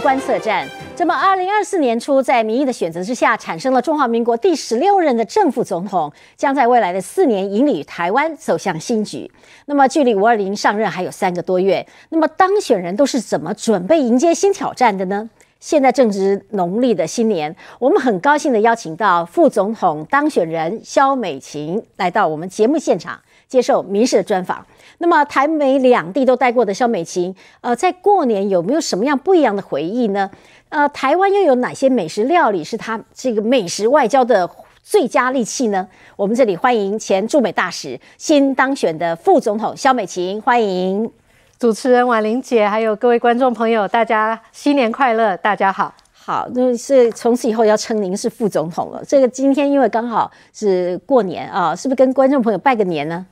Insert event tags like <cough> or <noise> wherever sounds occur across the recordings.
观测站，那么二零二四年初，在民意的选择之下，产生了中华民国第十六任的正副总统，将在未来的四年引领台湾走向新局。那么，距离五二零上任还有三个多月，那么当选人都是怎么准备迎接新挑战的呢？现在正值农历的新年，我们很高兴地邀请到副总统当选人肖美琴来到我们节目现场，接受民视的专访。那么，台美两地都待过的肖美琴，呃，在过年有没有什么样不一样的回忆呢？呃，台湾又有哪些美食料理是她这个美食外交的最佳利器呢？我们这里欢迎前驻美大使、新当选的副总统肖美琴，欢迎主持人婉玲姐，还有各位观众朋友，大家新年快乐！大家好，好，那是从此以后要称您是副总统了。这个今天因为刚好是过年啊，是不是跟观众朋友拜个年呢？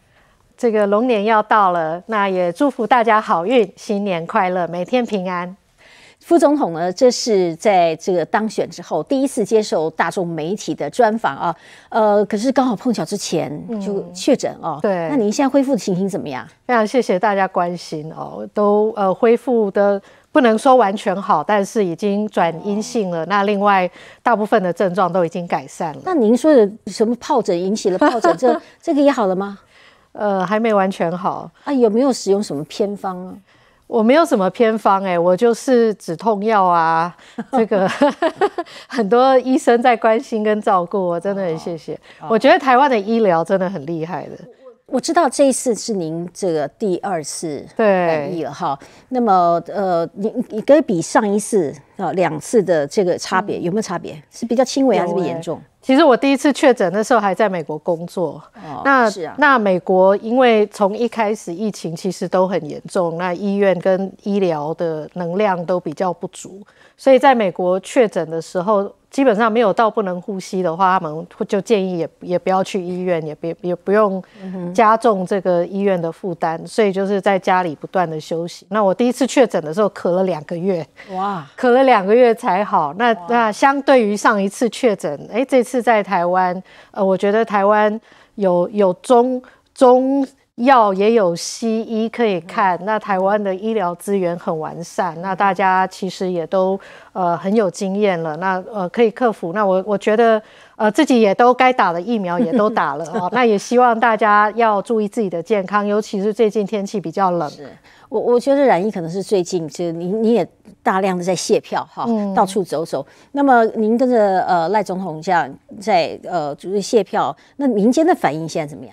这个龙年要到了，那也祝福大家好运，新年快乐，每天平安。副总统呢，这是在这个当选之后第一次接受大众媒体的专访啊。呃，可是刚好碰巧之前就确诊哦。对。那您现在恢复的情形怎么样？非常谢谢大家关心哦。都呃恢复的不能说完全好，但是已经转阴性了。那另外大部分的症状都已经改善了。那您说的什么疱疹引起了疱疹，这 <laughs> 这个也好了吗？呃，还没完全好啊？有没有使用什么偏方啊？我没有什么偏方哎，我就是止痛药啊。<laughs> 这个 <laughs> 很多医生在关心跟照顾我，真的很谢谢。我觉得台湾的医疗真的很厉害的。我知道这一次是您这个第二次免疫了哈。那么呃，你你可以比上一次啊两次的这个差别有没有差别？是比较轻微还是比严重？其实我第一次确诊那时候还在美国工作，那那美国因为从一开始疫情其实都很严重，那医院跟医疗的能量都比较不足，所以在美国确诊的时候。基本上没有到不能呼吸的话，他们就建议也也不要去医院，也不也不用加重这个医院的负担，所以就是在家里不断的休息。那我第一次确诊的时候，咳了两个月，哇，咳了两个月才好。那那相对于上一次确诊，哎，这次在台湾，呃，我觉得台湾有有中中。药也有西医可以看，那台湾的医疗资源很完善，那大家其实也都呃很有经验了，那呃可以克服。那我我觉得呃自己也都该打的疫苗也都打了哦，<laughs> 那也希望大家要注意自己的健康，尤其是最近天气比较冷。我我觉得染疫可能是最近就您你也大量的在卸票哈，到处走走。那么您跟着呃赖总统这样在呃就是卸票，那民间的反应现在怎么样？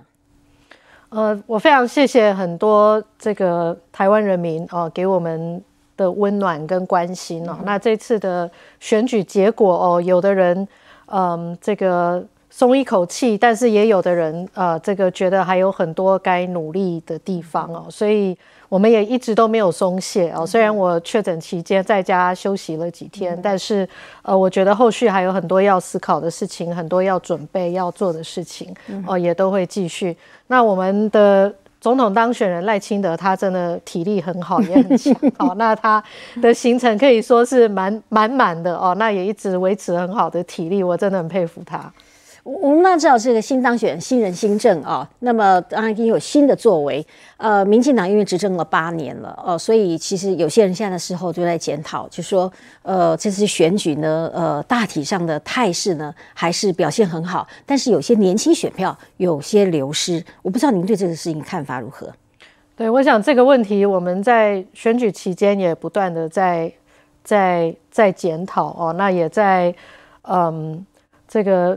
呃，我非常谢谢很多这个台湾人民哦，给我们的温暖跟关心哦。那这次的选举结果哦，有的人嗯，这个松一口气，但是也有的人呃，这个觉得还有很多该努力的地方哦，所以。我们也一直都没有松懈哦，虽然我确诊期间在家休息了几天，但是呃，我觉得后续还有很多要思考的事情，很多要准备要做的事情，哦，也都会继续。那我们的总统当选人赖清德，他真的体力很好，<laughs> 也很强哦。那他的行程可以说是满满满的哦，那也一直维持很好的体力，我真的很佩服他。我们那知道，这个新当选、新人新政啊，那么当然已经有新的作为。呃，民进党因为执政了八年了呃，所以其实有些人现在的时候就在检讨，就说，呃，这次选举呢，呃，大体上的态势呢还是表现很好，但是有些年轻选票有些流失。我不知道您对这个事情看法如何？对，我想这个问题我们在选举期间也不断的在在在检讨哦，那也在嗯这个。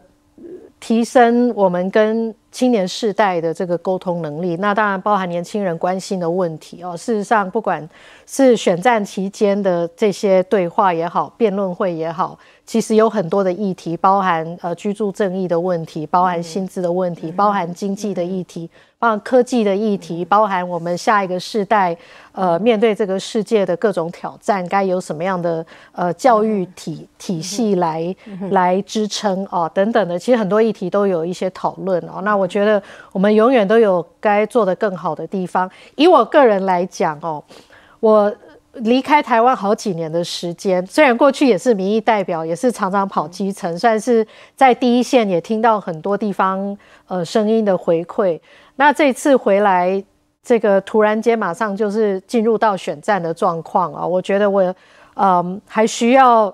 提升我们跟青年世代的这个沟通能力，那当然包含年轻人关心的问题哦。事实上，不管是选战期间的这些对话也好，辩论会也好。其实有很多的议题，包含呃居住正义的问题，包含薪资的问题，包含经济的议题，包含科技的议题，包含我们下一个世代呃面对这个世界的各种挑战，该有什么样的呃教育体体系来来支撑哦等等的。其实很多议题都有一些讨论哦。那我觉得我们永远都有该做的更好的地方。以我个人来讲哦，我。离开台湾好几年的时间，虽然过去也是民意代表，也是常常跑基层，算是在第一线，也听到很多地方呃声音的回馈。那这次回来，这个突然间马上就是进入到选战的状况啊！我觉得我嗯还需要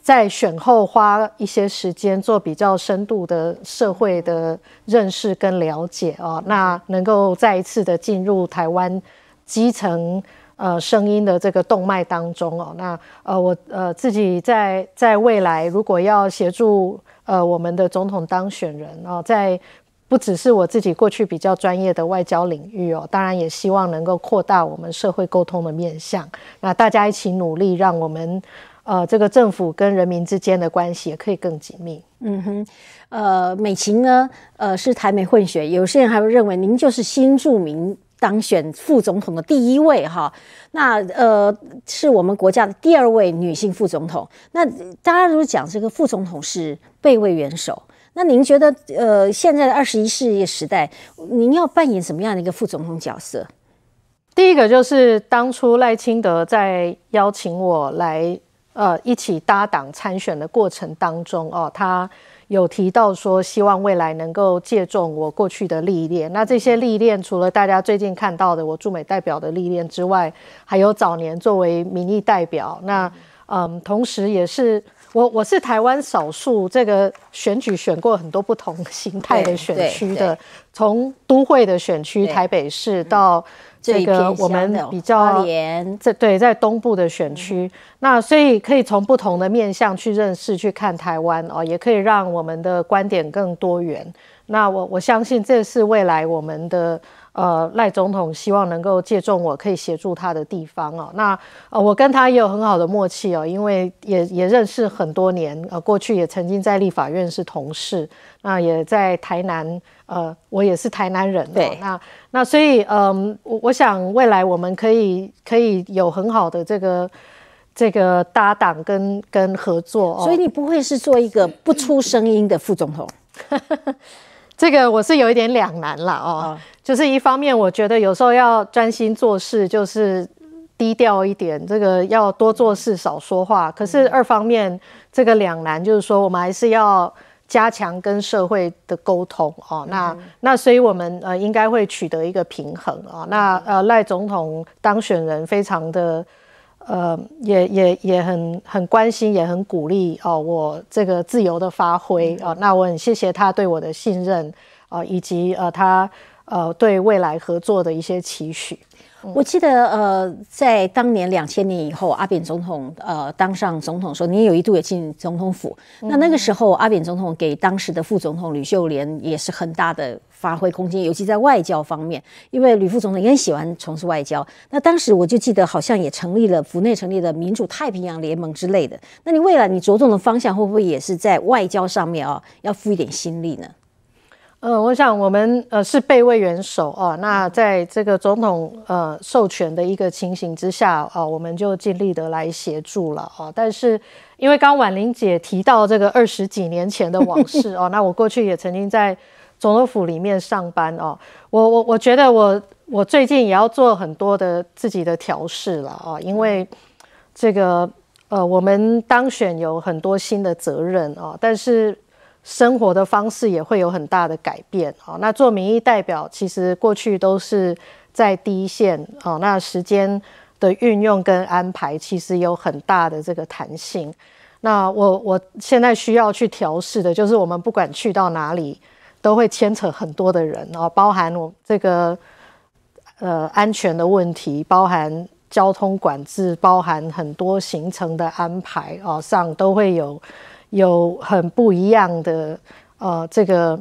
在选后花一些时间做比较深度的社会的认识跟了解哦。那能够再一次的进入台湾基层。呃，声音的这个动脉当中哦，那呃，我呃自己在在未来，如果要协助呃我们的总统当选人哦，在不只是我自己过去比较专业的外交领域哦，当然也希望能够扩大我们社会沟通的面向，那大家一起努力，让我们呃这个政府跟人民之间的关系也可以更紧密。嗯哼，呃，美琴呢，呃，是台美混血，有些人还会认为您就是新著名。当选副总统的第一位哈，那呃是我们国家的第二位女性副总统。那大家如果讲这个副总统是备位元首，那您觉得呃现在的二十一世纪时代，您要扮演什么样的一个副总统角色？第一个就是当初赖清德在邀请我来呃一起搭档参选的过程当中哦，他。有提到说，希望未来能够借重我过去的历练。那这些历练，除了大家最近看到的我驻美代表的历练之外，还有早年作为民意代表，那嗯，同时也是我我是台湾少数这个选举选过很多不同形态的选区的，从都会的选区台北市到。这个我们比较在对在东部的选区，那所以可以从不同的面向去认识、去看台湾哦，也可以让我们的观点更多元。那我我相信这是未来我们的。呃，赖总统希望能够借重我可以协助他的地方哦。那呃，我跟他也有很好的默契哦，因为也也认识很多年，呃，过去也曾经在立法院是同事，那也在台南，呃，我也是台南人，对。那那所以，嗯，我我想未来我们可以可以有很好的这个这个搭档跟跟合作哦。所以你不会是做一个不出声音的副总统？<laughs> 这个我是有一点两难了哦就是一方面我觉得有时候要专心做事，就是低调一点，这个要多做事少说话。可是二方面这个两难就是说，我们还是要加强跟社会的沟通哦，那那所以我们呃应该会取得一个平衡啊。那呃赖总统当选人非常的。呃，也也也很很关心，也很鼓励哦，我这个自由的发挥啊，那我很谢谢他对我的信任啊，以及呃他呃对未来合作的一些期许。我记得，呃，在当年两千年以后，阿扁总统呃当上总统，候，你也有一度也进总统府。那那个时候，阿扁总统给当时的副总统吕秀莲也是很大的发挥空间，尤其在外交方面，因为吕副总统也很喜欢从事外交。那当时我就记得，好像也成立了府内成立的民主太平洋联盟之类的。那你未来你着重的方向，会不会也是在外交上面啊，要付一点心力呢？呃，我想我们呃是被位元首啊，那在这个总统呃授权的一个情形之下啊，我们就尽力的来协助了啊。但是因为刚婉玲姐提到这个二十几年前的往事哦，<laughs> 那我过去也曾经在总统府里面上班哦，我我我觉得我我最近也要做很多的自己的调试了啊，因为这个呃我们当选有很多新的责任哦，但是。生活的方式也会有很大的改变啊。那做民意代表，其实过去都是在第一线啊。那时间的运用跟安排，其实有很大的这个弹性。那我我现在需要去调试的，就是我们不管去到哪里，都会牵扯很多的人哦，包含我这个呃安全的问题，包含交通管制，包含很多行程的安排哦，上都会有。有很不一样的呃这个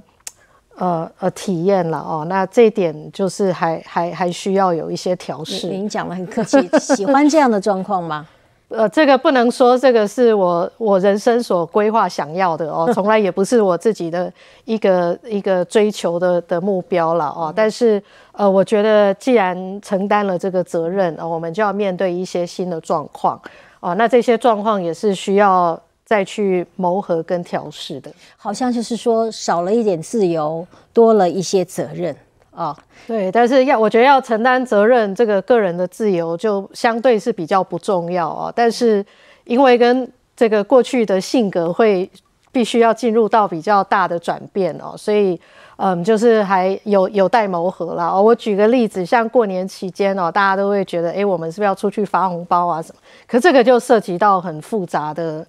呃呃体验了哦，那这一点就是还还还需要有一些调试。您讲的很客气，喜欢这样的状况吗？<laughs> 呃，这个不能说这个是我我人生所规划想要的哦，从来也不是我自己的一个一个追求的的目标了哦。但是呃，我觉得既然承担了这个责任哦，我们就要面对一些新的状况哦，那这些状况也是需要。再去谋合跟调试的，好像就是说少了一点自由，多了一些责任啊。对，但是要我觉得要承担责任，这个个人的自由就相对是比较不重要啊。但是因为跟这个过去的性格会必须要进入到比较大的转变哦，所以嗯，就是还有有待谋合啦。我举个例子，像过年期间哦，大家都会觉得，哎，我们是不是要出去发红包啊什么？可这个就涉及到很复杂的。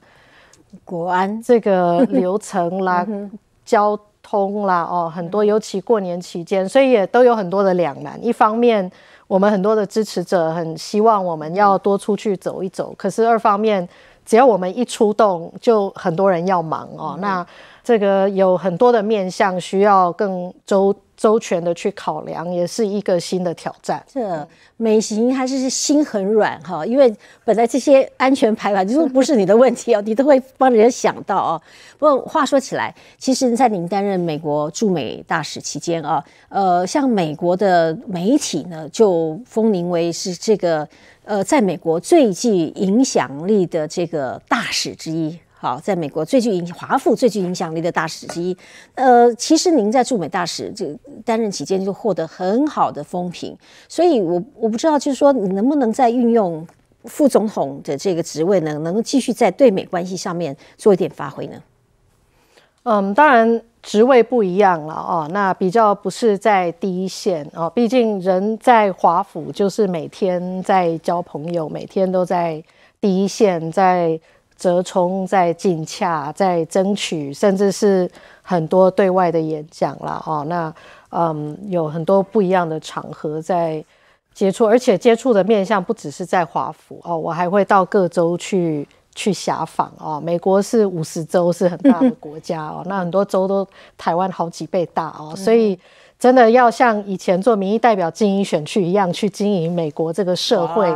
国安这个流程啦，<laughs> 交通啦，哦，很多，尤其过年期间，所以也都有很多的两难。一方面，我们很多的支持者很希望我们要多出去走一走，可是二方面，只要我们一出动，就很多人要忙哦。那这个有很多的面向需要更周。周全的去考量，也是一个新的挑战。这美行还是心很软哈，因为本来这些安全排版就是不是你的问题哦，你都会帮人家想到哦。不过话说起来，其实，在您担任美国驻美大使期间啊，呃，像美国的媒体呢，就封您为是这个呃，在美国最具影响力的这个大使之一。好，在美国最具华府最具影响力的大使之一，呃，其实您在驻美大使这担任期间就获得很好的风评，所以我我不知道，就是说你能不能在运用副总统的这个职位呢，能够继续在对美关系上面做一点发挥呢？嗯，当然职位不一样了啊，那比较不是在第一线啊，毕竟人在华府就是每天在交朋友，每天都在第一线在。折冲、在进洽，在争取，甚至是很多对外的演讲啦。哦。那嗯，有很多不一样的场合在接触，而且接触的面向不只是在华府哦。我还会到各州去去辖访哦。美国是五十州，是很大的国家哦。那很多州都台湾好几倍大哦，所以。真的要像以前做民意代表精英选区一样去经营美国这个社会，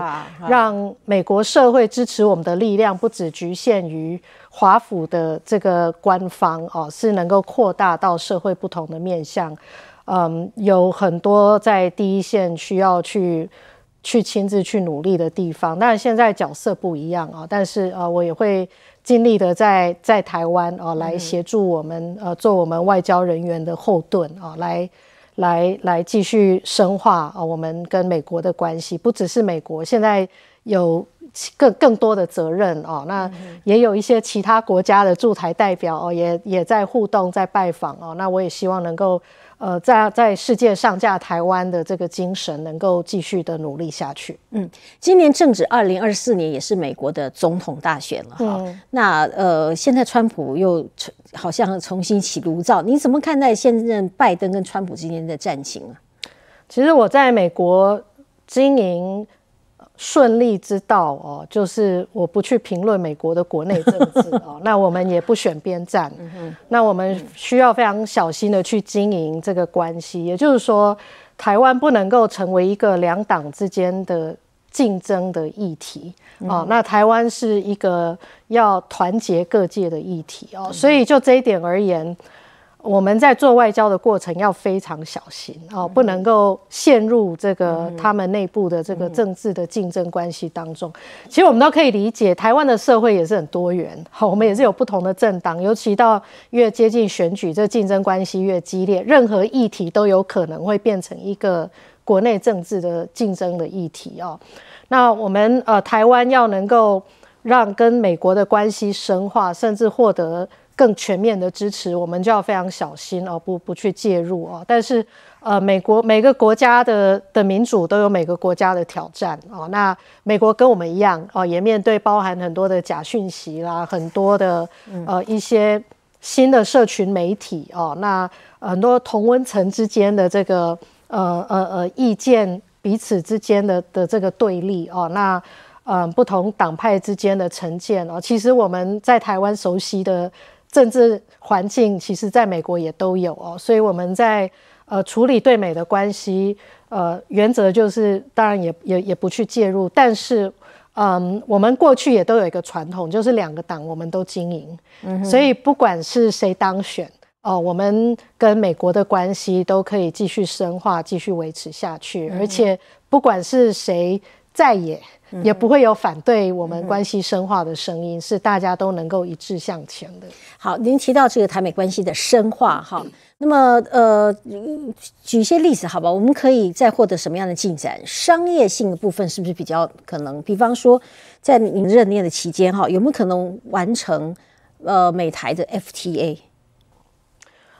让美国社会支持我们的力量，不只局限于华府的这个官方哦，是能够扩大到社会不同的面向。嗯，有很多在第一线需要去去亲自去努力的地方，但然现在角色不一样啊。但是呃，我也会尽力的在在台湾哦来协助我们呃做我们外交人员的后盾啊来。来来继续深化啊，我们跟美国的关系，不只是美国现在有更更多的责任哦，那也有一些其他国家的驻台代表哦，也也在互动，在拜访哦，那我也希望能够。呃，在在世界上架台湾的这个精神，能够继续的努力下去。嗯，今年正值二零二四年，也是美国的总统大选了哈。那呃，现在川普又好像重新起炉灶，你怎么看待现任拜登跟川普之间的战情啊？其实我在美国经营。顺利之道哦，就是我不去评论美国的国内政治 <laughs> 哦，那我们也不选边站，那我们需要非常小心的去经营这个关系。也就是说，台湾不能够成为一个两党之间的竞争的议题哦，那台湾是一个要团结各界的议题哦，所以就这一点而言。我们在做外交的过程要非常小心哦，不能够陷入这个他们内部的这个政治的竞争关系当中。其实我们都可以理解，台湾的社会也是很多元，好，我们也是有不同的政党，尤其到越接近选举，这竞争关系越激烈，任何议题都有可能会变成一个国内政治的竞争的议题哦。那我们呃，台湾要能够让跟美国的关系深化，甚至获得。更全面的支持，我们就要非常小心哦，不不去介入哦。但是，呃，美国每个国家的的民主都有每个国家的挑战哦。那美国跟我们一样哦，也面对包含很多的假讯息啦，很多的呃一些新的社群媒体哦，那很多同温层之间的这个呃呃呃意见彼此之间的的这个对立哦，那呃不同党派之间的成见哦，其实我们在台湾熟悉的。政治环境其实在美国也都有哦，所以我们在呃处理对美的关系，呃，原则就是当然也也也不去介入，但是嗯，我们过去也都有一个传统，就是两个党我们都经营，所以不管是谁当选哦，我们跟美国的关系都可以继续深化、继续维持下去，而且不管是谁。再也也不会有反对我们关系深化的声音，是大家都能够一致向前的。好，您提到这个台美关系的深化哈，那么呃，举一些例子好吧？我们可以再获得什么样的进展？商业性的部分是不是比较可能？比方说，在您任内的期间哈，有没有可能完成呃美台的 FTA？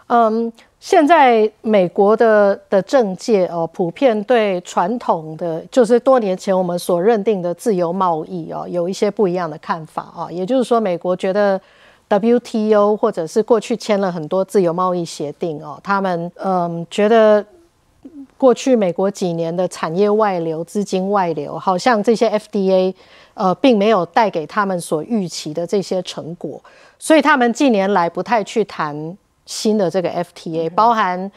嗯。现在美国的的政界哦，普遍对传统的就是多年前我们所认定的自由贸易哦，有一些不一样的看法啊。也就是说，美国觉得 WTO 或者是过去签了很多自由贸易协定哦，他们嗯觉得过去美国几年的产业外流、资金外流，好像这些 FDA 呃，并没有带给他们所预期的这些成果，所以他们近年来不太去谈。新的这个 FTA 包含，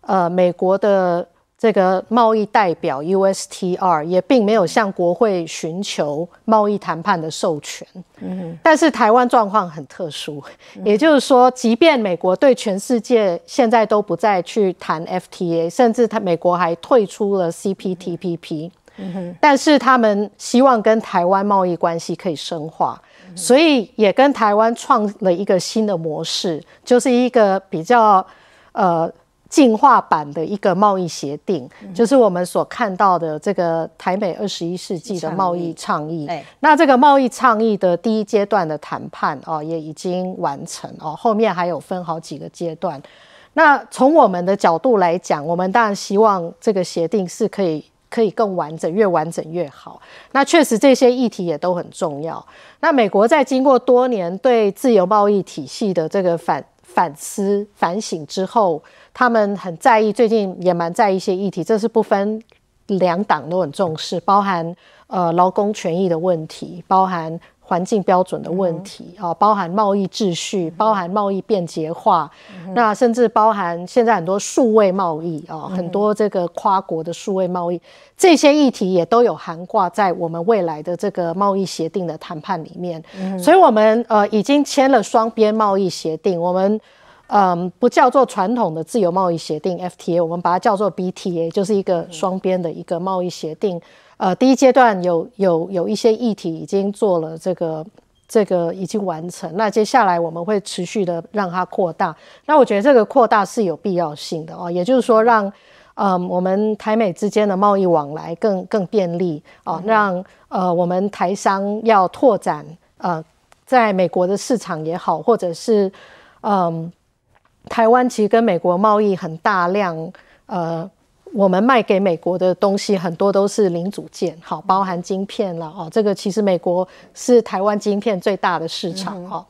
呃，美国的这个贸易代表 USTR 也并没有向国会寻求贸易谈判的授权。嗯，但是台湾状况很特殊，也就是说，即便美国对全世界现在都不再去谈 FTA，甚至他美国还退出了 CPTPP，嗯但是他们希望跟台湾贸易关系可以深化。所以也跟台湾创了一个新的模式，就是一个比较呃进化版的一个贸易协定，就是我们所看到的这个台美二十一世纪的贸易倡议。那这个贸易倡议的第一阶段的谈判哦，也已经完成哦，后面还有分好几个阶段。那从我们的角度来讲，我们当然希望这个协定是可以。可以更完整，越完整越好。那确实这些议题也都很重要。那美国在经过多年对自由贸易体系的这个反反思、反省之后，他们很在意，最近也蛮在意一些议题，这是不分两党都很重视，包含呃劳工权益的问题，包含。环境标准的问题啊，包含贸易秩序，包含贸易便捷化，那甚至包含现在很多数位贸易啊，很多这个跨国的数位贸易，这些议题也都有含挂在我们未来的这个贸易协定的谈判里面。所以我们呃已经签了双边贸易协定，我们嗯不叫做传统的自由贸易协定 （FTA），我们把它叫做 BTA，就是一个双边的一个贸易协定。呃，第一阶段有有有一些议题已经做了，这个这个已经完成。那接下来我们会持续的让它扩大。那我觉得这个扩大是有必要性的哦，也就是说，让嗯我们台美之间的贸易往来更更便利哦，让呃我们台商要拓展呃在美国的市场也好，或者是嗯台湾其实跟美国贸易很大量呃。我们卖给美国的东西很多都是零组件，好，包含晶片了哦。这个其实美国是台湾晶片最大的市场哦。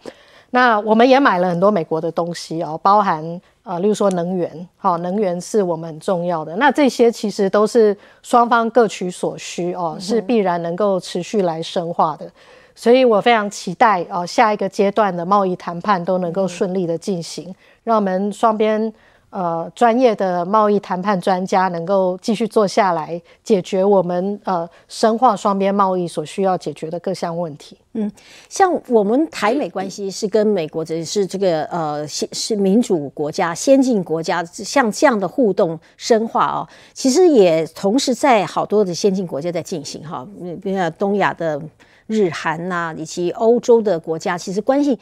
那我们也买了很多美国的东西哦，包含呃，例如说能源，好，能源是我们很重要的。那这些其实都是双方各取所需哦，是必然能够持续来深化的。所以我非常期待哦，下一个阶段的贸易谈判都能够顺利的进行，让我们双边。呃，专业的贸易谈判专家能够继续坐下来解决我们呃深化双边贸易所需要解决的各项问题。嗯，像我们台美关系是跟美国这是这个呃先是民主国家、先进国家，像这样的互动深化啊，其实也同时在好多的先进国家在进行哈，那、如东亚的日韩呐，以及欧洲的国家，其实关系。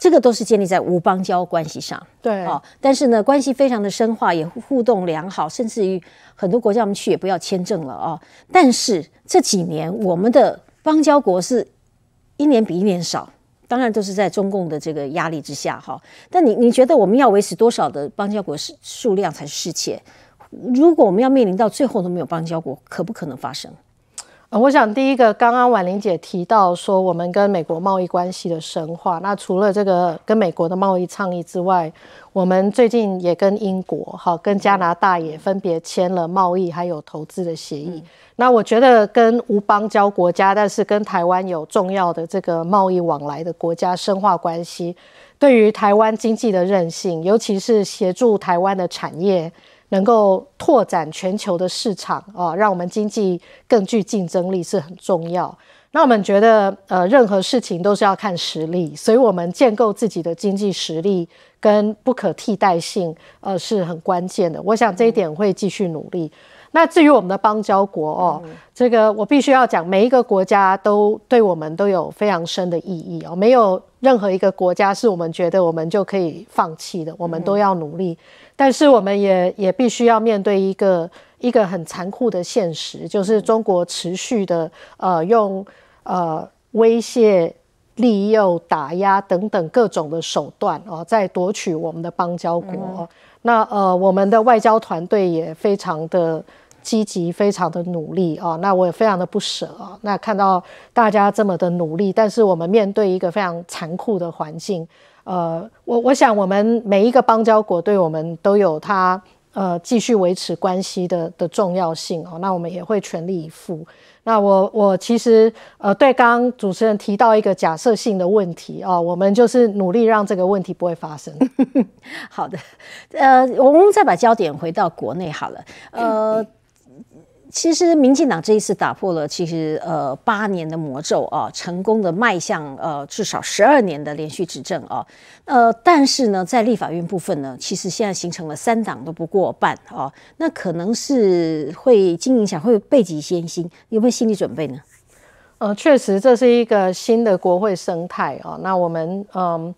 这个都是建立在无邦交关系上，对，哦，但是呢，关系非常的深化，也互动良好，甚至于很多国家我们去也不要签证了啊。但是这几年我们的邦交国是一年比一年少，当然都是在中共的这个压力之下，哈。但你你觉得我们要维持多少的邦交国是数量才是世界？如果我们要面临到最后都没有邦交国，可不可能发生？呃，我想第一个，刚刚婉玲姐提到说，我们跟美国贸易关系的深化。那除了这个跟美国的贸易倡议之外，我们最近也跟英国、哈跟加拿大也分别签了贸易还有投资的协议。那我觉得跟无邦交国家，但是跟台湾有重要的这个贸易往来的国家深化关系，对于台湾经济的韧性，尤其是协助台湾的产业。能够拓展全球的市场啊，让我们经济更具竞争力是很重要。那我们觉得，呃，任何事情都是要看实力，所以我们建构自己的经济实力跟不可替代性，呃，是很关键的。我想这一点会继续努力。那至于我们的邦交国哦，这个我必须要讲，每一个国家都对我们都有非常深的意义哦，没有任何一个国家是我们觉得我们就可以放弃的，我们都要努力。但是我们也也必须要面对一个一个很残酷的现实，就是中国持续的呃用呃威胁、利诱、打压等等各种的手段哦，在夺取我们的邦交国。那呃，我们的外交团队也非常的积极，非常的努力啊。那我也非常的不舍啊。那看到大家这么的努力，但是我们面对一个非常残酷的环境，呃，我我想我们每一个邦交国对我们都有它。呃，继续维持关系的的重要性哦，那我们也会全力以赴。那我我其实呃，对刚主持人提到一个假设性的问题哦，我们就是努力让这个问题不会发生。<laughs> 好的，呃，我们再把焦点回到国内好了，呃。其实民进党这一次打破了其实呃八年的魔咒啊，成功的迈向呃至少十二年的连续执政啊，呃，但是呢，在立法院部分呢，其实现在形成了三党都不过半啊，那可能是会经营上会背脊先心，有没有心理准备呢？呃，确实这是一个新的国会生态啊，那我们嗯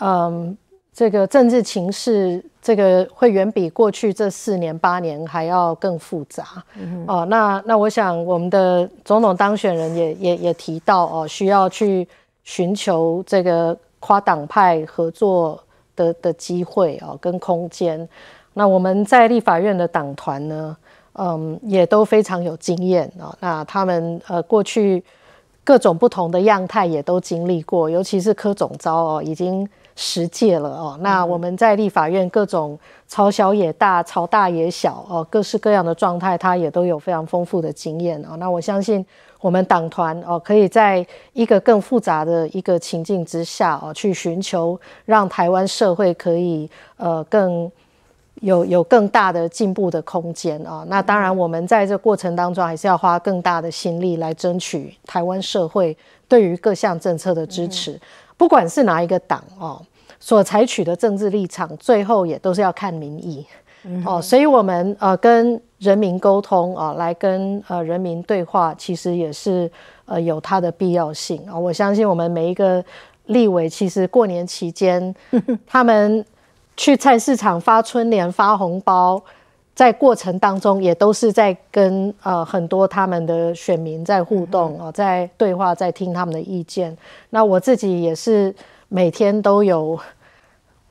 嗯。这个政治情势，这个会远比过去这四年八年还要更复杂哦。那那我想，我们的总统当选人也也也提到哦，需要去寻求这个跨党派合作的的机会哦跟空间。那我们在立法院的党团呢，嗯，也都非常有经验啊。那他们呃过去各种不同的样态也都经历过，尤其是柯总召哦，已经。实践了哦，那我们在立法院各种朝小也大，朝大也小哦，各式各样的状态，他也都有非常丰富的经验哦。那我相信我们党团哦，可以在一个更复杂的一个情境之下哦，去寻求让台湾社会可以呃更有有更大的进步的空间啊。那当然，我们在这过程当中还是要花更大的心力来争取台湾社会对于各项政策的支持。不管是哪一个党哦，所采取的政治立场，最后也都是要看民意哦。所以，我们呃跟人民沟通啊，来跟呃人民对话，其实也是呃有它的必要性啊。我相信我们每一个立委，其实过年期间，<laughs> 他们去菜市场发春联、发红包。在过程当中，也都是在跟呃很多他们的选民在互动哦，在对话，在听他们的意见。那我自己也是每天都有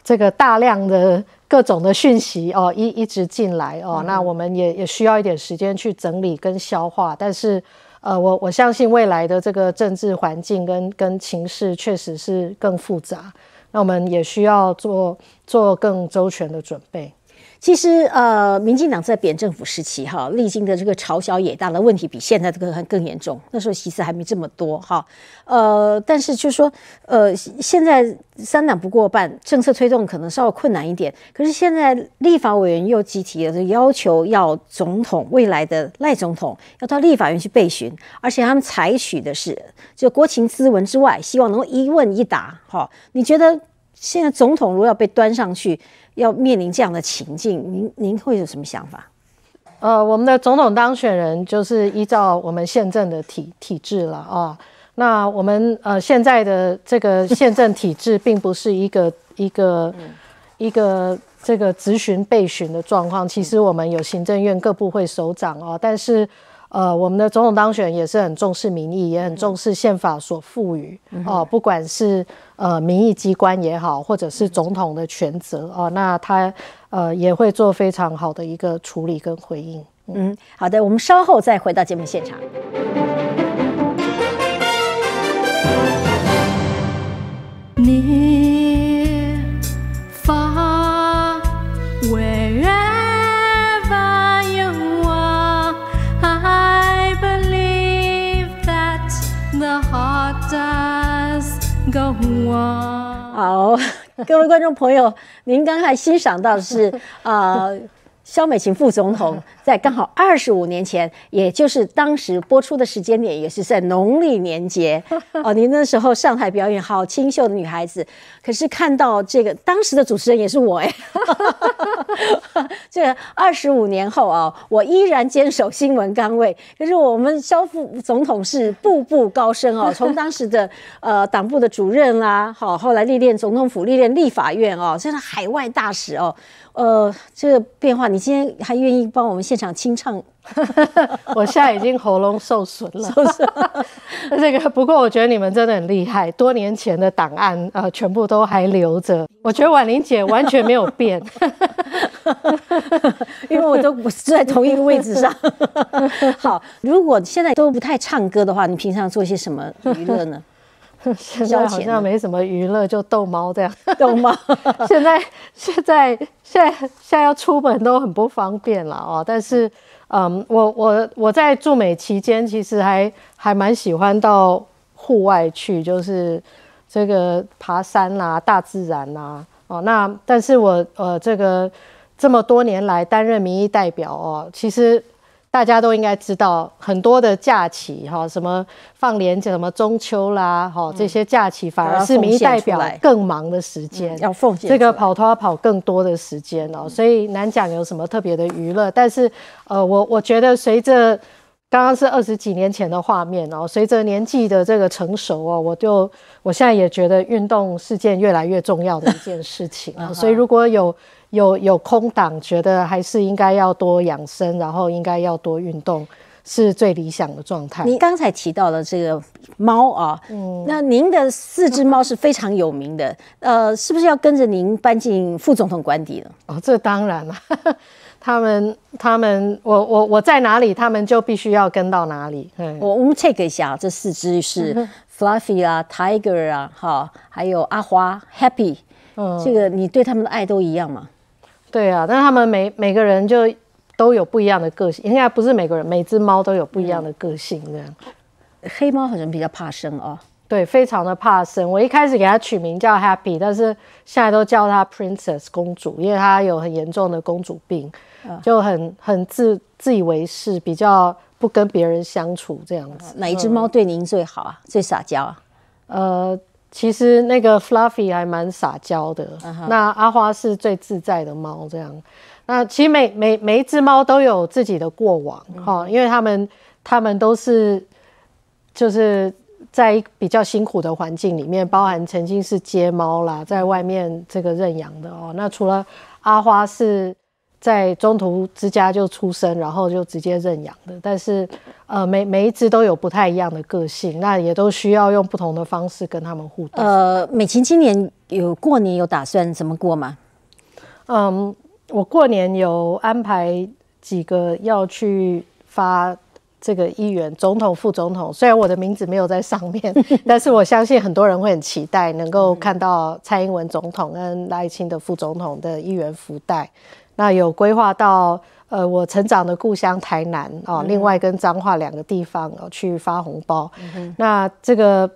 这个大量的各种的讯息哦，一一直进来哦。那我们也也需要一点时间去整理跟消化。但是呃，我我相信未来的这个政治环境跟跟情势确实是更复杂。那我们也需要做做更周全的准备。其实，呃，民进党在扁政府时期，哈，历经的这个朝小野大的问题比现在这个更严重。那时候其实还没这么多，哈，呃，但是就是说，呃，现在三党不过半，政策推动可能稍微困难一点。可是现在立法委员又集体的要求要总统未来的赖总统要到立法院去备询，而且他们采取的是就国情咨文之外，希望能够一问一答，哈。你觉得现在总统如果要被端上去？要面临这样的情境，您您会有什么想法？呃，我们的总统当选人就是依照我们宪政的体体制了啊。那我们呃现在的这个宪政体制，<laughs> 并不是一个一个一个这个咨询备选的状况。其实我们有行政院各部会首长啊，但是。呃，我们的总统当选也是很重视民意，也很重视宪法所赋予哦，不管是呃民意机关也好，或者是总统的权责哦，那他呃也会做非常好的一个处理跟回应。嗯，好的，我们稍后再回到节目现场。你。好，<laughs> 各位观众朋友，您刚才欣赏到的是啊。肖美琴副总统 <laughs> 在刚好二十五年前，也就是当时播出的时间点，也是在农历年节 <laughs> 哦。您那时候上台表演，好清秀的女孩子。可是看到这个当时的主持人也是我哎。<laughs> 这二十五年后啊，我依然坚守新闻岗位。可是我们肖副总统是步步高升哦，从当时的呃党部的主任啦，好后来历练总统府，历练立法院哦，现在海外大使哦。呃，这个变化，你今天还愿意帮我们现场清唱？<laughs> 我现在已经喉咙受损了，受损。<laughs> 这个不过，我觉得你们真的很厉害，多年前的档案呃，全部都还留着。我觉得婉玲姐完全没有变，<laughs> 因为我都坐在同一个位置上。好，如果现在都不太唱歌的话，你平常做些什么娱乐呢？<laughs> 现在好像没什么娱乐，就逗猫这样，逗猫。<laughs> 现在现在现在现在要出门都很不方便了哦。但是，嗯，我我我在驻美期间，其实还还蛮喜欢到户外去，就是这个爬山啦、大自然啦哦。那但是我呃这个这么多年来担任民意代表哦，其实。大家都应该知道，很多的假期哈，什么放年假、什么中秋啦，哈，这些假期反而是民意代表更忙的时间，要奉献。这个跑拖跑更多的时间哦，所以难讲有什么特别的娱乐。但是，呃，我我觉得随着刚刚是二十几年前的画面哦，随着年纪的这个成熟哦，我就我现在也觉得运动是件越来越重要的一件事情。<laughs> 所以如果有。有有空档，觉得还是应该要多养生，然后应该要多运动，是最理想的状态。您刚才提到的这个猫啊，嗯，那您的四只猫是非常有名的，呃，是不是要跟着您搬进副总统官邸了？哦，这当然了，<laughs> 他们他们，我我我在哪里，他们就必须要跟到哪里。我 check 一下，这四只是 Fluffy 啊，Tiger 啊，哈，还有阿花、Happy，嗯，这个你对他们的爱都一样嘛？对啊，但他们每每个人就都有不一样的个性，应该不是每个人，每只猫都有不一样的个性这样。黑猫好像比较怕生啊，对，非常的怕生。我一开始给它取名叫 Happy，但是现在都叫它 Princess 公主，因为它有很严重的公主病，就很很自自以为是，比较不跟别人相处这样子。哪一只猫对您最好啊？最撒娇啊？呃。其实那个 fluffy 还蛮撒娇的，那阿花是最自在的猫。这样，那其实每每每一只猫都有自己的过往哈，因为它们它们都是，就是在比较辛苦的环境里面，包含曾经是接猫啦，在外面这个认养的哦。那除了阿花是。在中途之家就出生，然后就直接认养的。但是，呃，每每一只都有不太一样的个性，那也都需要用不同的方式跟他们互动。呃，美琴今年有过年有打算怎么过吗？嗯，我过年有安排几个要去发这个议员、总统、副总统。虽然我的名字没有在上面，<laughs> 但是我相信很多人会很期待能够看到蔡英文总统跟赖清的副总统的议员福袋。那有规划到呃，我成长的故乡台南啊，另外跟彰化两个地方哦去发红包。那这个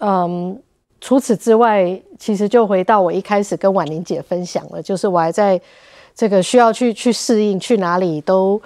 嗯，除此之外，其实就回到我一开始跟婉玲姐分享了，就是我还在这个需要去去适应，去哪里都。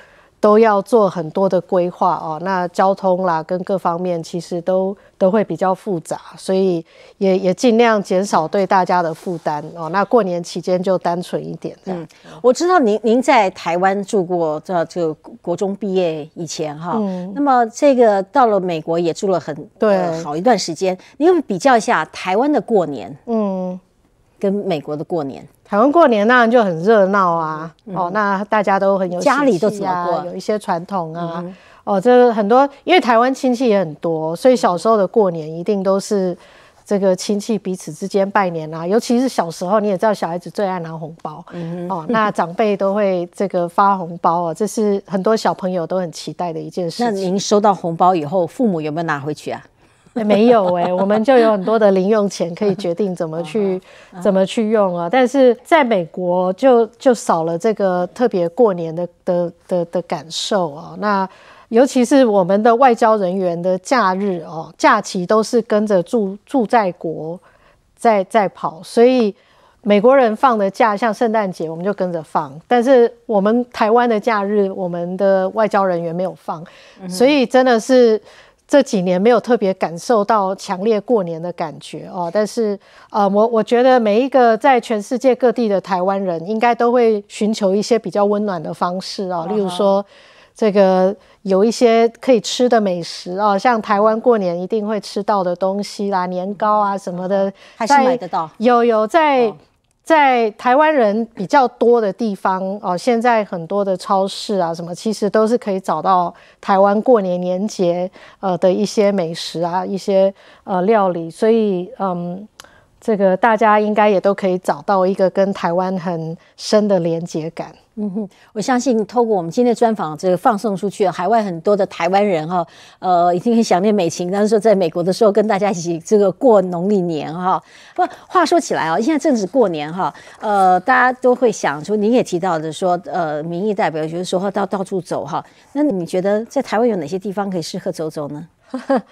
都要做很多的规划哦，那交通啦跟各方面其实都都会比较复杂，所以也也尽量减少对大家的负担哦。那过年期间就单纯一点这样。我知道您您在台湾住过，这就国中毕业以前哈。那么这个到了美国也住了很对好一段时间，你有比较一下台湾的过年嗯。跟美国的过年，台湾过年当然就很热闹啊！哦，那大家都很有，家里都怎么过？有一些传统啊，哦，这很多，因为台湾亲戚也很多，所以小时候的过年一定都是这个亲戚彼此之间拜年啊。尤其是小时候，你也知道小孩子最爱拿红包，嗯、哦，那长辈都会这个发红包啊，这是很多小朋友都很期待的一件事情。那您收到红包以后，父母有没有拿回去啊？<laughs> 没有哎，我们就有很多的零用钱可以决定怎么去怎么去用啊。但是在美国就就少了这个特别过年的的的的感受啊。那尤其是我们的外交人员的假日哦，假期都是跟着住住在国在在跑，所以美国人放的假像圣诞节我们就跟着放，但是我们台湾的假日我们的外交人员没有放，所以真的是。这几年没有特别感受到强烈过年的感觉哦，但是呃，我我觉得每一个在全世界各地的台湾人，应该都会寻求一些比较温暖的方式啊，例如说这个有一些可以吃的美食啊，像台湾过年一定会吃到的东西啦，年糕啊什么的，还是买得到，有有在。在台湾人比较多的地方哦，现在很多的超市啊，什么其实都是可以找到台湾过年年节呃的一些美食啊，一些呃料理，所以嗯，这个大家应该也都可以找到一个跟台湾很深的连结感。嗯哼，我相信透过我们今天的专访这个放送出去，海外很多的台湾人哈，呃，一定很想念美琴。但是说在美国的时候，跟大家一起这个过农历年哈。不，话说起来啊，现在正值过年哈，呃，大家都会想说，您也提到的说，呃，民意代表就是说要到到处走哈。那你觉得在台湾有哪些地方可以适合走走呢？<laughs>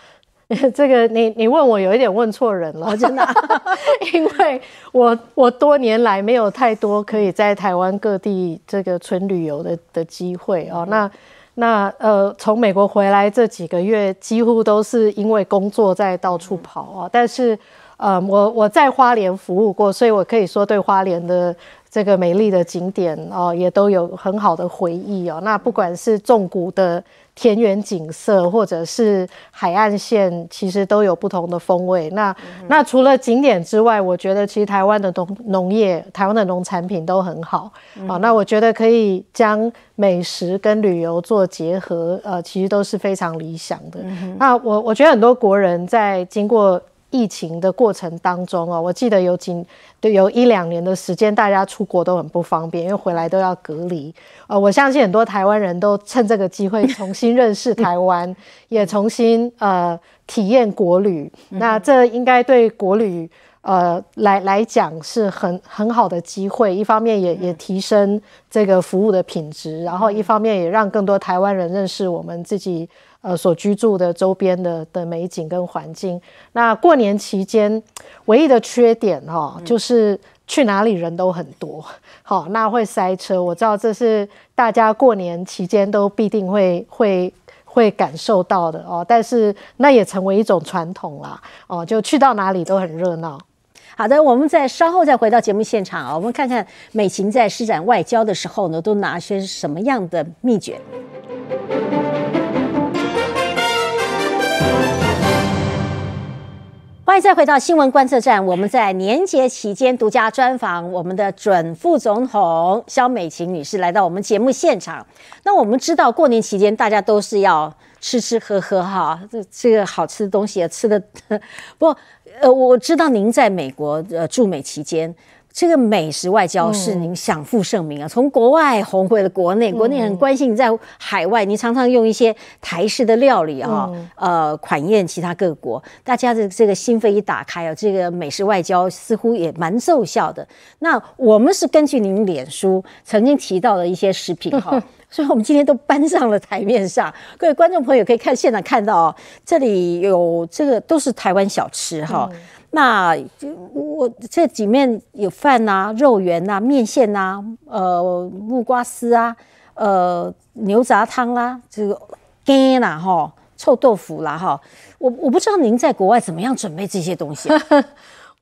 <laughs> 这个你你问我有一点问错人了，真的，<laughs> 因为我我多年来没有太多可以在台湾各地这个纯旅游的的机会哦。那那呃，从美国回来这几个月，几乎都是因为工作在到处跑啊。但是呃，我我在花莲服务过，所以我可以说对花莲的这个美丽的景点哦，也都有很好的回忆哦。那不管是纵谷的。田园景色或者是海岸线，其实都有不同的风味。那那除了景点之外，我觉得其实台湾的农农业、台湾的农产品都很好。好，那我觉得可以将美食跟旅游做结合，呃，其实都是非常理想的。那我我觉得很多国人在经过。疫情的过程当中哦，我记得有仅有一两年的时间，大家出国都很不方便，因为回来都要隔离。呃，我相信很多台湾人都趁这个机会重新认识台湾，也重新呃体验国旅。那这应该对国旅。呃，来来讲是很很好的机会，一方面也也提升这个服务的品质，然后一方面也让更多台湾人认识我们自己呃所居住的周边的的美景跟环境。那过年期间唯一的缺点哈，就是去哪里人都很多，好，<laughs> 那会塞车。我知道这是大家过年期间都必定会会会感受到的哦，但是那也成为一种传统啦，哦，就去到哪里都很热闹。好的，我们再稍后再回到节目现场啊，我们看看美琴在施展外交的时候呢，都拿些什么样的秘诀？欢迎再回到新闻观测站，我们在年节期间独家专访我们的准副总统肖美琴女士来到我们节目现场。那我们知道过年期间大家都是要吃吃喝喝哈，这这个好吃的东西也吃的，不过。呃，我知道您在美国，呃，驻美期间，这个美食外交是您享负盛名啊。从国外红回了国内，国内很关心你在海外，你常常用一些台式的料理哈，呃，款宴其他各国，大家的这个心扉一打开啊，这个美食外交似乎也蛮奏效的。那我们是根据您脸书曾经提到的一些食品哈。<laughs> 所以，我们今天都搬上了台面上。<laughs> 各位观众朋友可以看现场看到哦，这里有这个都是台湾小吃哈。那我这几面有饭呐、肉圆呐、面线呐、呃木瓜丝啊、呃牛杂汤啦、这个干呐哈、臭豆腐啦哈。我我不知道您在国外怎么样准备这些东西。<laughs>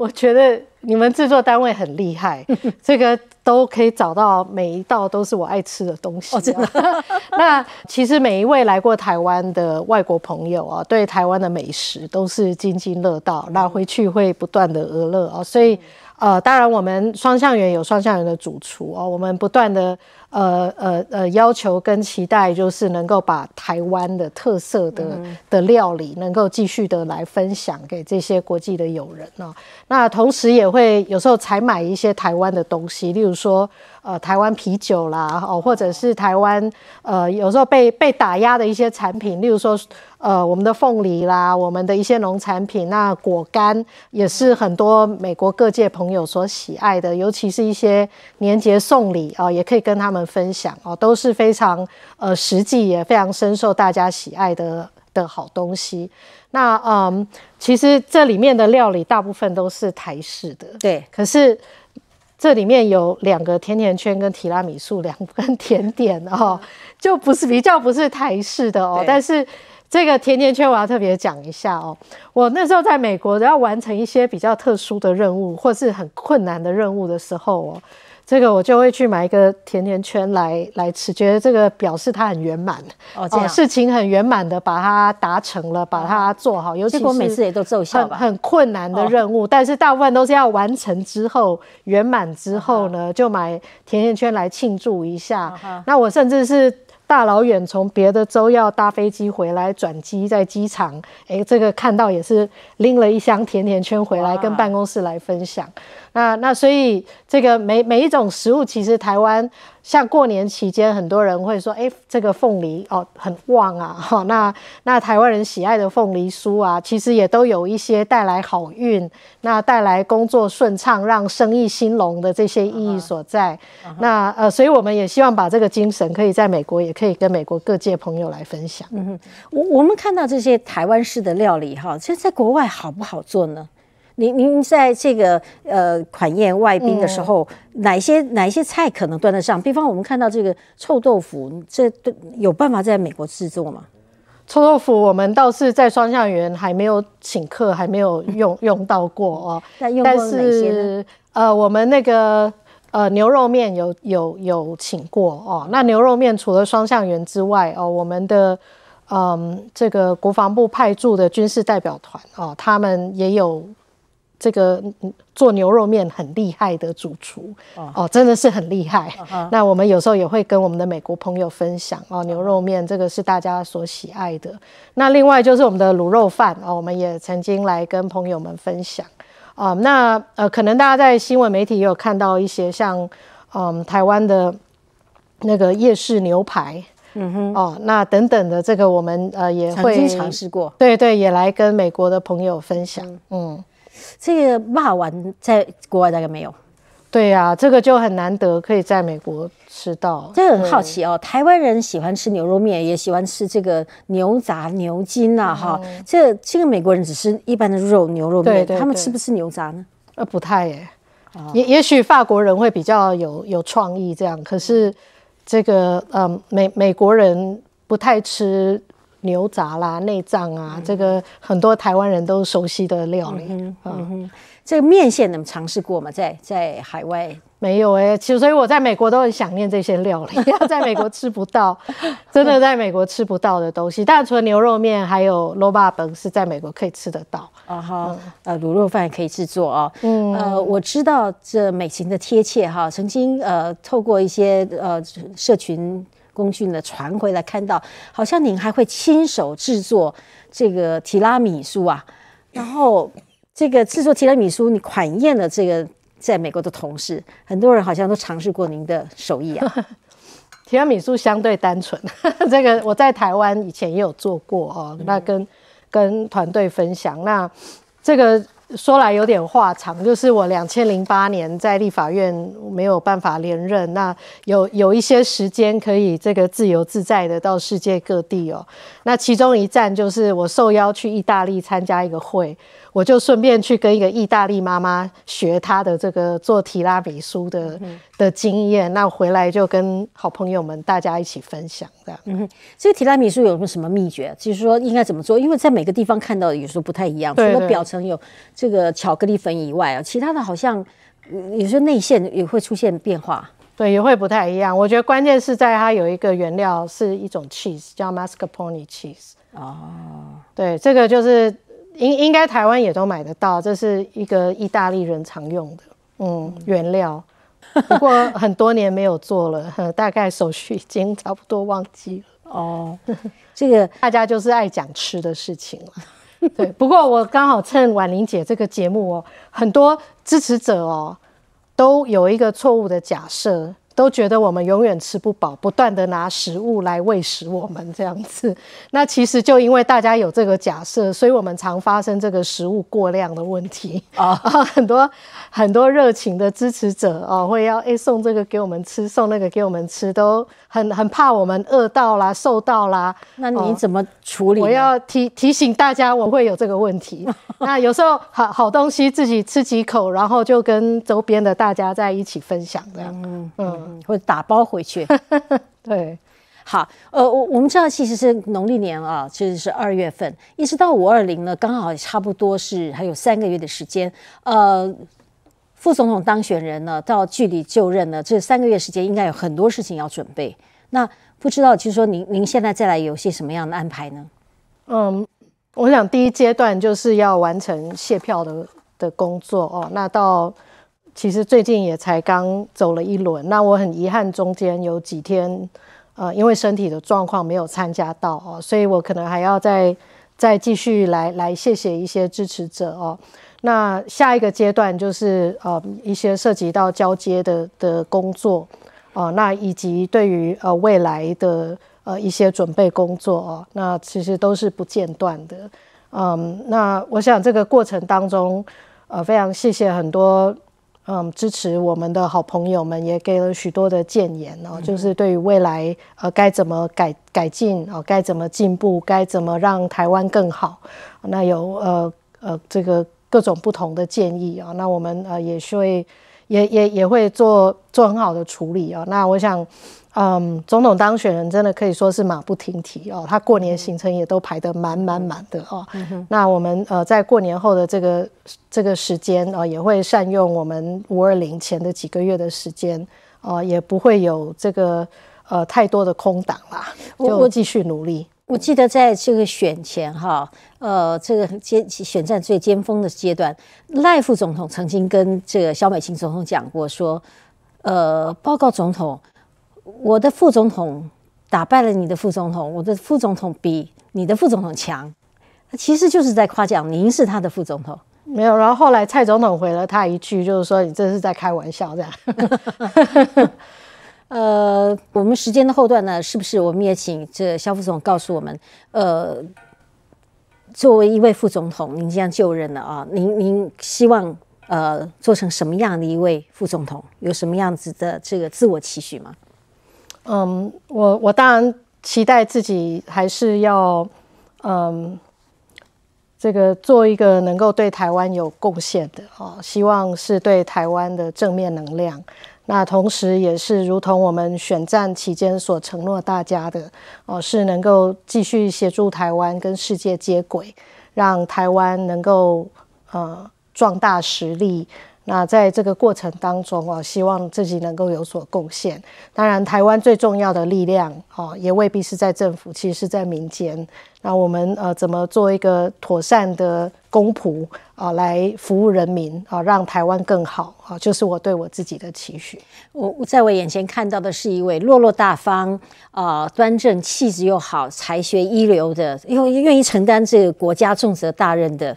我觉得你们制作单位很厉害，<laughs> 这个都可以找到每一道都是我爱吃的东西。哦，<laughs> 那其实每一位来过台湾的外国朋友啊，对台湾的美食都是津津乐道，那回去会不断的额乐啊。所以呃，当然我们双向园有双向园的主厨哦，我们不断的。呃呃呃，要求跟期待就是能够把台湾的特色的的料理，能够继续的来分享给这些国际的友人呢。那同时也会有时候采买一些台湾的东西，例如说。呃，台湾啤酒啦，哦，或者是台湾呃，有时候被被打压的一些产品，例如说，呃，我们的凤梨啦，我们的一些农产品，那果干也是很多美国各界朋友所喜爱的，尤其是一些年节送礼啊，也可以跟他们分享哦，都是非常呃实际，也非常深受大家喜爱的的好东西。那嗯，其实这里面的料理大部分都是台式的，对，可是。这里面有两个甜甜圈跟提拉米苏两份甜点哦，就不是比较不是台式的哦，但是这个甜甜圈我要特别讲一下哦，我那时候在美国要完成一些比较特殊的任务或是很困难的任务的时候哦。这个我就会去买一个甜甜圈来来吃，觉得这个表示它很圆满，哦，事情很圆满的把它达成了，把它做好。其果每次也都奏效吧。很很困难的任务，但是大部分都是要完成之后圆满之后呢，就买甜甜圈来庆祝一下。那我甚至是大老远从别的州要搭飞机回来转机，在机场，哎，这个看到也是拎了一箱甜甜圈回来跟办公室来分享。那那所以这个每每一种食物，其实台湾像过年期间，很多人会说，哎，这个凤梨哦很旺啊。哈，那那台湾人喜爱的凤梨酥啊，其实也都有一些带来好运，那带来工作顺畅，让生意兴隆的这些意义所在。那呃，所以我们也希望把这个精神，可以在美国，也可以跟美国各界朋友来分享。嗯，我我们看到这些台湾式的料理，哈，其实在国外好不好做呢？您您在这个呃款宴外宾的时候，哪一些哪一些菜可能端得上？比方我们看到这个臭豆腐，这有办法在美国制作吗？臭豆腐我们倒是在双向园还没有请客，还没有 <laughs> 用用到过哦。<laughs> 但哪些？呃，我们那个呃牛肉面有有有请过哦。那牛肉面除了双向园之外哦，我们的嗯这个国防部派驻的军事代表团哦，他们也有。这个做牛肉面很厉害的主厨哦，真的是很厉害。那我们有时候也会跟我们的美国朋友分享哦，牛肉面这个是大家所喜爱的。那另外就是我们的卤肉饭哦，我们也曾经来跟朋友们分享哦。那呃，可能大家在新闻媒体也有看到一些像嗯台湾的那个夜市牛排，嗯哼哦，那等等的这个我们呃也会尝试过，对对，也来跟美国的朋友分享，嗯。这个骂碗在国外大概没有，对呀，这个就很难得可以在美国吃到。这很好奇哦，台湾人喜欢吃牛肉面，也喜欢吃这个牛杂、牛筋啊，哈，这这个美国人只吃一般的肉牛肉面，他们吃不吃牛杂呢？呃，不太耶。也也许法国人会比较有有创意这样，可是这个呃美美国人不太吃。牛杂啦、内脏啊，这个很多台湾人都熟悉的料理。嗯哼，这个面线，你们尝试过吗？在在海外没有哎，其实所以我在美国都很想念这些料理。<laughs> 在美国吃不到，真的在美国吃不到的东西。当然，除了牛肉面，还有罗拔本是在美国可以吃得到。啊哈，呃，卤肉饭也可以制作哦。嗯，呃，我知道这美型的贴切哈，曾经呃，透过一些呃社群。工具呢传回来，看到好像您还会亲手制作这个提拉米苏啊，然后这个制作提拉米苏，你款宴了这个在美国的同事，很多人好像都尝试过您的手艺啊。<laughs> 提拉米苏相对单纯，<laughs> 这个我在台湾以前也有做过哦，那跟跟团队分享，那这个。说来有点话长，就是我两千零八年在立法院没有办法连任，那有有一些时间可以这个自由自在的到世界各地哦。那其中一站就是我受邀去意大利参加一个会。我就顺便去跟一个意大利妈妈学她的这个做提拉米苏的的经验，那回来就跟好朋友们大家一起分享。这样，嗯，这个提拉米苏有没有什么秘诀？就是说应该怎么做？因为在每个地方看到有时候不太一样。除了表层有这个巧克力粉以外啊，其他的好像有时候内馅也会出现变化。对，也会不太一样。我觉得关键是在它有一个原料是一种 cheese，叫 mascarpone cheese。哦。对，这个就是。应应该台湾也都买得到，这是一个意大利人常用的嗯原料，不过很多年没有做了，<laughs> 大概手续已经差不多忘记了。哦，<laughs> 这个 <laughs> 大家就是爱讲吃的事情了。对，不过我刚好趁婉玲姐这个节目哦，很多支持者哦都有一个错误的假设。都觉得我们永远吃不饱，不断的拿食物来喂食我们这样子。<laughs> 那其实就因为大家有这个假设，所以我们常发生这个食物过量的问题啊。<laughs> <laughs> 很多很多热情的支持者哦，会要诶送这个给我们吃，送那个给我们吃，都很很怕我们饿到啦、瘦到啦。那你怎么处理？我要提提醒大家，我会有这个问题。那有时候好好东西自己吃几口，然后就跟周边的大家在一起分享这样。嗯嗯。嗯，或者打包回去。<laughs> 对，好，呃，我我们知道其实是农历年啊，其实是二月份，一直到五二零呢，刚好差不多是还有三个月的时间。呃，副总统当选人呢，到距离就任呢这三个月时间，应该有很多事情要准备。那不知道，就是说您您现在再来有些什么样的安排呢？嗯，我想第一阶段就是要完成卸票的的工作哦。那到其实最近也才刚走了一轮，那我很遗憾，中间有几天，呃，因为身体的状况没有参加到哦，所以我可能还要再再继续来来谢谢一些支持者哦。那下一个阶段就是呃一些涉及到交接的的工作哦，那以及对于呃未来的呃一些准备工作哦，那其实都是不间断的。嗯，那我想这个过程当中，呃，非常谢谢很多。嗯，支持我们的好朋友们也给了许多的建言哦，就是对于未来呃该怎么改改进哦，该怎么进步，该怎么让台湾更好，那有呃呃这个各种不同的建议啊，那我们呃也会也也也会做做很好的处理啊，那我想。嗯，总统当选人真的可以说是马不停蹄哦，他过年行程也都排得满满满的哦。那我们呃，在过年后的这个这个时间啊，也会善用我们五二零前的几个月的时间啊，也不会有这个呃太多的空档啦。我继续努力。我记得在这个选前哈，呃，这个尖选战最尖峰的阶段，赖副总统曾经跟这个萧美琴总统讲过说，呃，报告总统。我的副总统打败了你的副总统，我的副总统比你的副总统强，他其实就是在夸奖您是他的副总统，没有。然后后来蔡总统回了他一句，就是说你这是在开玩笑，这样。<laughs> 呃，我们时间的后段呢，是不是我们也请这肖副总告诉我们，呃，作为一位副总统，您这样就任了啊，您您希望呃做成什么样的一位副总统，有什么样子的这个自我期许吗？嗯，我我当然期待自己还是要，嗯，这个做一个能够对台湾有贡献的哦，希望是对台湾的正面能量。那同时也是如同我们选战期间所承诺大家的哦，是能够继续协助台湾跟世界接轨，让台湾能够呃壮大实力。那在这个过程当中我希望自己能够有所贡献。当然，台湾最重要的力量哦，也未必是在政府，其实是在民间。那我们呃，怎么做一个妥善的公仆啊，来服务人民啊，让台湾更好啊，就是我对我自己的期许。我在我眼前看到的是一位落落大方、啊，端正气质又好、才学一流的，又愿意承担这个国家重责大任的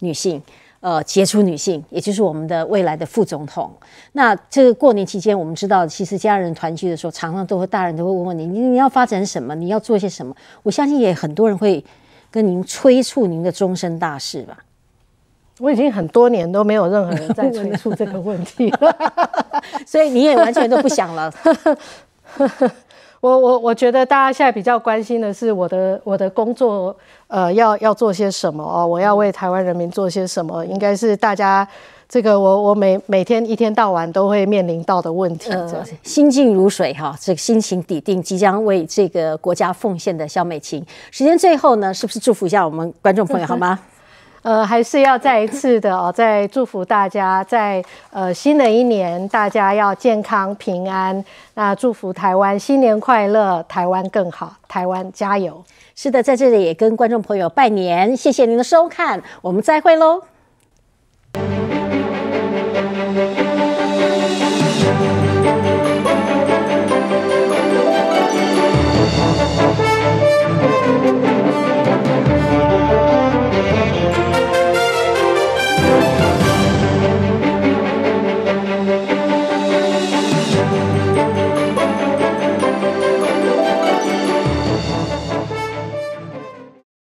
女性。呃，杰出女性，也就是我们的未来的副总统。那这个过年期间，我们知道，其实家人团聚的时候，常常都会大人都会问问你你要发展什么？你要做些什么？我相信也很多人会跟您催促您的终身大事吧。我已经很多年都没有任何人在催促这个问题了，<laughs> 所以你也完全都不想了。<laughs> 我我我觉得大家现在比较关心的是我的我的工作，呃，要要做些什么哦？我要为台湾人民做些什么？应该是大家这个我我每每天一天到晚都会面临到的问题。心静如水哈，这心情底定，即将为这个国家奉献的肖美琴。时间最后呢，是不是祝福一下我们观众朋友 <laughs> 好吗？呃，还是要再一次的哦，再祝福大家，在呃新的一年，大家要健康平安。那祝福台湾新年快乐，台湾更好，台湾加油。是的，在这里也跟观众朋友拜年，谢谢您的收看，我们再会喽。